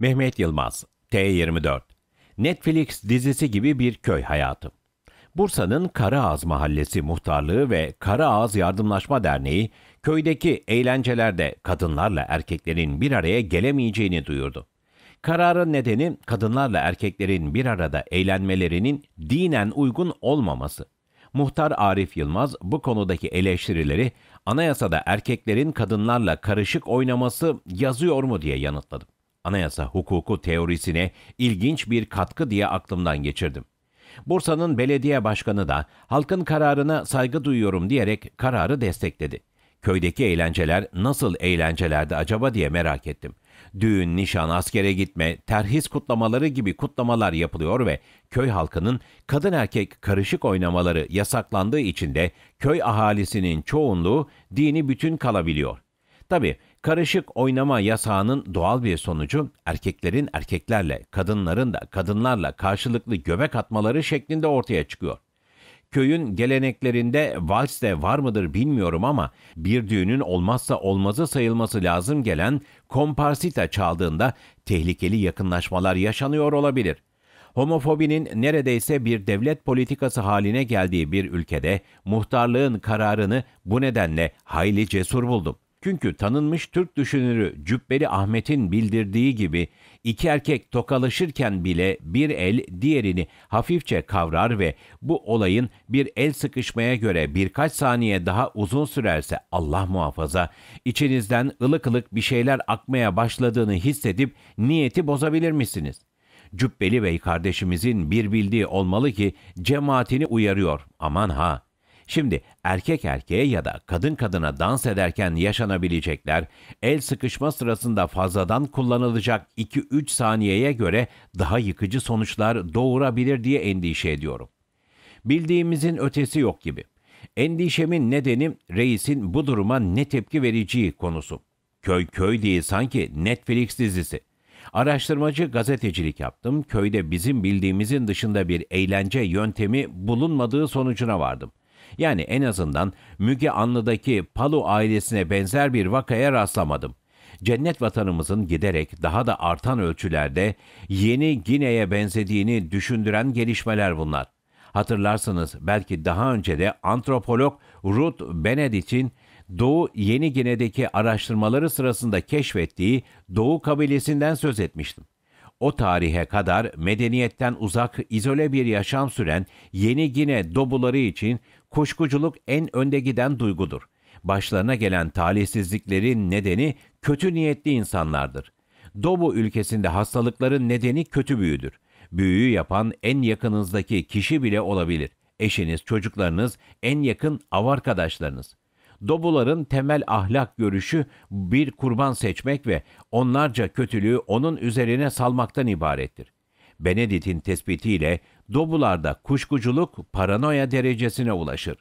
Mehmet Yılmaz, T24 Netflix dizisi gibi bir köy hayatı. Bursa'nın Karaağaz Mahallesi Muhtarlığı ve Karaağaz Yardımlaşma Derneği köydeki eğlencelerde kadınlarla erkeklerin bir araya gelemeyeceğini duyurdu. Kararın nedeni kadınlarla erkeklerin bir arada eğlenmelerinin dinen uygun olmaması. Muhtar Arif Yılmaz bu konudaki eleştirileri anayasada erkeklerin kadınlarla karışık oynaması yazıyor mu diye yanıtladı anayasa hukuku teorisine ilginç bir katkı diye aklımdan geçirdim. Bursa'nın belediye başkanı da halkın kararına saygı duyuyorum diyerek kararı destekledi. Köydeki eğlenceler nasıl eğlencelerdi acaba diye merak ettim. Düğün, nişan, askere gitme, terhis kutlamaları gibi kutlamalar yapılıyor ve köy halkının kadın erkek karışık oynamaları yasaklandığı için de köy ahalisinin çoğunluğu dini bütün kalabiliyor. Tabii Karışık oynama yasağının doğal bir sonucu erkeklerin erkeklerle, kadınların da kadınlarla karşılıklı göbek atmaları şeklinde ortaya çıkıyor. Köyün geleneklerinde vals de var mıdır bilmiyorum ama bir düğünün olmazsa olmazı sayılması lazım gelen komparsita çaldığında tehlikeli yakınlaşmalar yaşanıyor olabilir. Homofobinin neredeyse bir devlet politikası haline geldiği bir ülkede muhtarlığın kararını bu nedenle hayli cesur buldum. Çünkü tanınmış Türk düşünürü Cübbeli Ahmet'in bildirdiği gibi iki erkek tokalaşırken bile bir el diğerini hafifçe kavrar ve bu olayın bir el sıkışmaya göre birkaç saniye daha uzun sürerse Allah muhafaza içinizden ılık ılık bir şeyler akmaya başladığını hissedip niyeti bozabilir misiniz? Cübbeli Bey kardeşimizin bir bildiği olmalı ki cemaatini uyarıyor. Aman ha! Şimdi erkek erkeğe ya da kadın kadına dans ederken yaşanabilecekler, el sıkışma sırasında fazladan kullanılacak 2-3 saniyeye göre daha yıkıcı sonuçlar doğurabilir diye endişe ediyorum. Bildiğimizin ötesi yok gibi. Endişemin nedeni reisin bu duruma ne tepki vereceği konusu. Köy köy değil sanki Netflix dizisi. Araştırmacı gazetecilik yaptım. Köyde bizim bildiğimizin dışında bir eğlence yöntemi bulunmadığı sonucuna vardım. Yani en azından Müge Anlı'daki Palu ailesine benzer bir vakaya rastlamadım. Cennet vatanımızın giderek daha da artan ölçülerde yeni Gine'ye benzediğini düşündüren gelişmeler bunlar. Hatırlarsınız belki daha önce de antropolog Ruth Benedict'in Doğu Yeni Gine'deki araştırmaları sırasında keşfettiği Doğu kabilesinden söz etmiştim. O tarihe kadar medeniyetten uzak, izole bir yaşam süren Yeni Gine dobuları için kuşkuculuk en önde giden duygudur. Başlarına gelen talihsizliklerin nedeni kötü niyetli insanlardır. Dobu ülkesinde hastalıkların nedeni kötü büyüdür. Büyüyü yapan en yakınızdaki kişi bile olabilir. Eşiniz, çocuklarınız, en yakın av arkadaşlarınız. Dobuların temel ahlak görüşü bir kurban seçmek ve onlarca kötülüğü onun üzerine salmaktan ibarettir. Benedit'in tespitiyle Dobularda kuşkuculuk paranoya derecesine ulaşır.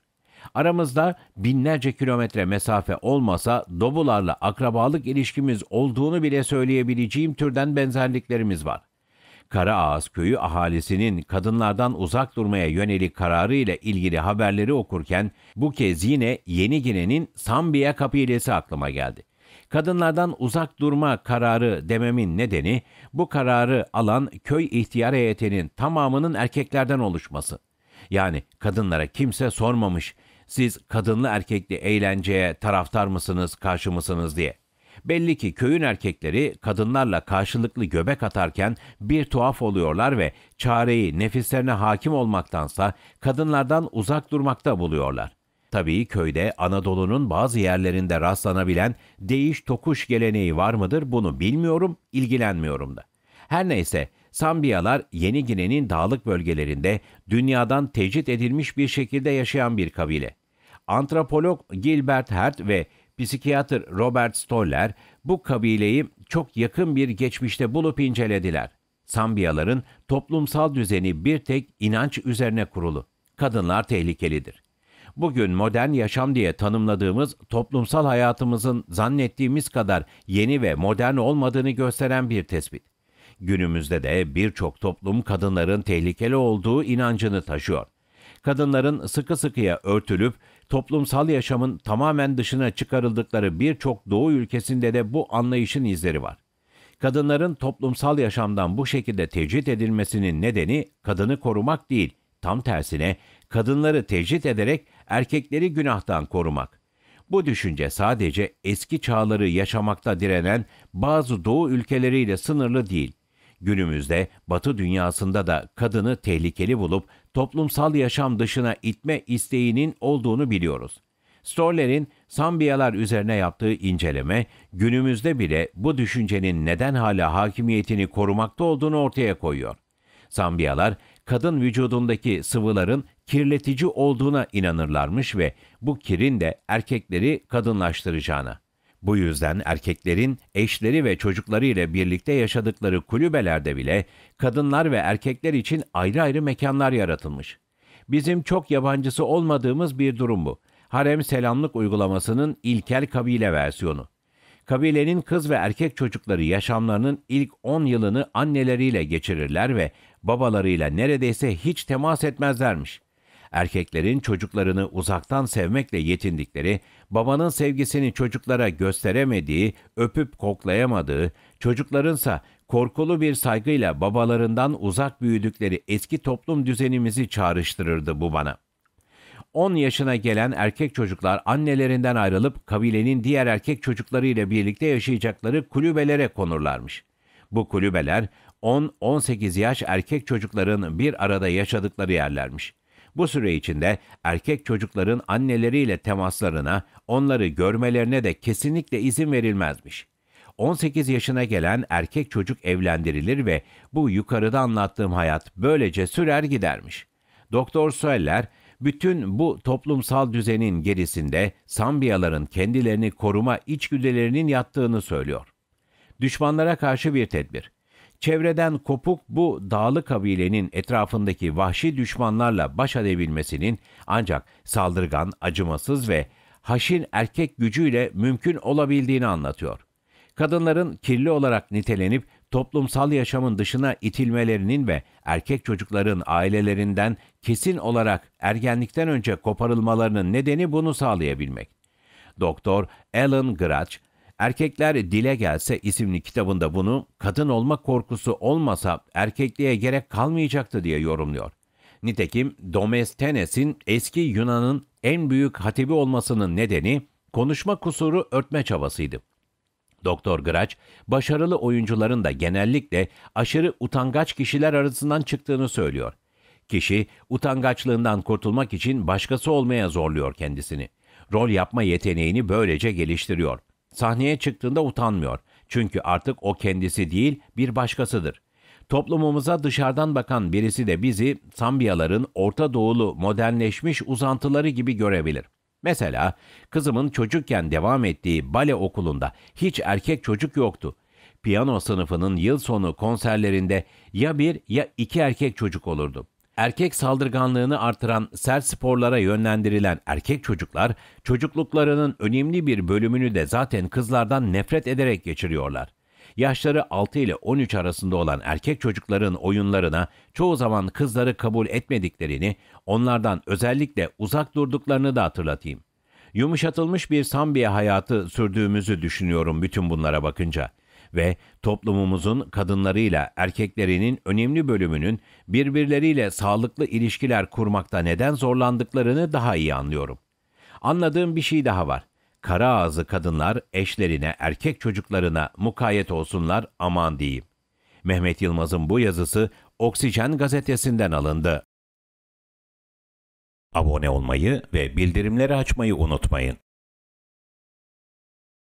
Aramızda binlerce kilometre mesafe olmasa Dobularla akrabalık ilişkimiz olduğunu bile söyleyebileceğim türden benzerliklerimiz var. Karaağız köyü ahalisinin kadınlardan uzak durmaya yönelik kararı ile ilgili haberleri okurken bu kez yine Yeni Gine'nin Sambiya kabilesi aklıma geldi. Kadınlardan uzak durma kararı dememin nedeni bu kararı alan köy ihtiyar heyetinin tamamının erkeklerden oluşması. Yani kadınlara kimse sormamış siz kadınlı erkekli eğlenceye taraftar mısınız, karşı mısınız diye. Belli ki köyün erkekleri kadınlarla karşılıklı göbek atarken bir tuhaf oluyorlar ve çareyi nefislerine hakim olmaktansa kadınlardan uzak durmakta buluyorlar. Tabii köyde Anadolu'nun bazı yerlerinde rastlanabilen değiş tokuş geleneği var mıdır bunu bilmiyorum, ilgilenmiyorum da. Her neyse Sambiyalar Yeni Gine'nin dağlık bölgelerinde dünyadan tecrit edilmiş bir şekilde yaşayan bir kabile. Antropolog Gilbert Hert ve Psikiyatr Robert Stoller bu kabileyi çok yakın bir geçmişte bulup incelediler. Sambiyaların toplumsal düzeni bir tek inanç üzerine kurulu. Kadınlar tehlikelidir. Bugün modern yaşam diye tanımladığımız toplumsal hayatımızın zannettiğimiz kadar yeni ve modern olmadığını gösteren bir tespit. Günümüzde de birçok toplum kadınların tehlikeli olduğu inancını taşıyor. Kadınların sıkı sıkıya örtülüp toplumsal yaşamın tamamen dışına çıkarıldıkları birçok doğu ülkesinde de bu anlayışın izleri var. Kadınların toplumsal yaşamdan bu şekilde tecrit edilmesinin nedeni kadını korumak değil, tam tersine kadınları tecrit ederek erkekleri günahtan korumak. Bu düşünce sadece eski çağları yaşamakta direnen bazı doğu ülkeleriyle sınırlı değil günümüzde Batı dünyasında da kadını tehlikeli bulup toplumsal yaşam dışına itme isteğinin olduğunu biliyoruz. Storler'in Sambiyalar üzerine yaptığı inceleme günümüzde bile bu düşüncenin neden hala hakimiyetini korumakta olduğunu ortaya koyuyor. Sambiyalar kadın vücudundaki sıvıların kirletici olduğuna inanırlarmış ve bu kirin de erkekleri kadınlaştıracağına. Bu yüzden erkeklerin eşleri ve çocukları ile birlikte yaşadıkları kulübelerde bile kadınlar ve erkekler için ayrı ayrı mekanlar yaratılmış. Bizim çok yabancısı olmadığımız bir durum bu. Harem selamlık uygulamasının ilkel kabile versiyonu. Kabilenin kız ve erkek çocukları yaşamlarının ilk 10 yılını anneleriyle geçirirler ve babalarıyla neredeyse hiç temas etmezlermiş.'' Erkeklerin çocuklarını uzaktan sevmekle yetindikleri, babanın sevgisini çocuklara gösteremediği, öpüp koklayamadığı, çocuklarınsa korkulu bir saygıyla babalarından uzak büyüdükleri eski toplum düzenimizi çağrıştırırdı bu bana. 10 yaşına gelen erkek çocuklar annelerinden ayrılıp kabilenin diğer erkek çocuklarıyla birlikte yaşayacakları kulübelere konurlarmış. Bu kulübeler 10-18 yaş erkek çocukların bir arada yaşadıkları yerlermiş. Bu süre içinde erkek çocukların anneleriyle temaslarına, onları görmelerine de kesinlikle izin verilmezmiş. 18 yaşına gelen erkek çocuk evlendirilir ve bu yukarıda anlattığım hayat böylece sürer gidermiş. Doktor Sueller, bütün bu toplumsal düzenin gerisinde Sambiyaların kendilerini koruma içgüdülerinin yattığını söylüyor. Düşmanlara karşı bir tedbir. Çevreden kopuk bu dağlı kabilenin etrafındaki vahşi düşmanlarla baş edebilmesinin ancak saldırgan, acımasız ve haşin erkek gücüyle mümkün olabildiğini anlatıyor. Kadınların kirli olarak nitelenip toplumsal yaşamın dışına itilmelerinin ve erkek çocukların ailelerinden kesin olarak ergenlikten önce koparılmalarının nedeni bunu sağlayabilmek. Doktor Alan Gratch, Erkekler Dile Gelse isimli kitabında bunu kadın olma korkusu olmasa erkekliğe gerek kalmayacaktı diye yorumluyor. Nitekim Domestenes'in eski Yunan'ın en büyük hatibi olmasının nedeni konuşma kusuru örtme çabasıydı. Doktor Graç, başarılı oyuncuların da genellikle aşırı utangaç kişiler arasından çıktığını söylüyor. Kişi utangaçlığından kurtulmak için başkası olmaya zorluyor kendisini. Rol yapma yeteneğini böylece geliştiriyor. Sahneye çıktığında utanmıyor. Çünkü artık o kendisi değil bir başkasıdır. Toplumumuza dışarıdan bakan birisi de bizi Sambiyaların Orta Doğulu modernleşmiş uzantıları gibi görebilir. Mesela kızımın çocukken devam ettiği bale okulunda hiç erkek çocuk yoktu. Piyano sınıfının yıl sonu konserlerinde ya bir ya iki erkek çocuk olurdu erkek saldırganlığını artıran sert sporlara yönlendirilen erkek çocuklar, çocukluklarının önemli bir bölümünü de zaten kızlardan nefret ederek geçiriyorlar. Yaşları 6 ile 13 arasında olan erkek çocukların oyunlarına çoğu zaman kızları kabul etmediklerini, onlardan özellikle uzak durduklarını da hatırlatayım. Yumuşatılmış bir Sambiye hayatı sürdüğümüzü düşünüyorum bütün bunlara bakınca ve toplumumuzun kadınlarıyla erkeklerinin önemli bölümünün birbirleriyle sağlıklı ilişkiler kurmakta neden zorlandıklarını daha iyi anlıyorum. Anladığım bir şey daha var. Kara ağzı kadınlar eşlerine, erkek çocuklarına mukayyet olsunlar aman diyeyim. Mehmet Yılmaz'ın bu yazısı Oksijen gazetesinden alındı. Abone olmayı ve bildirimleri açmayı unutmayın.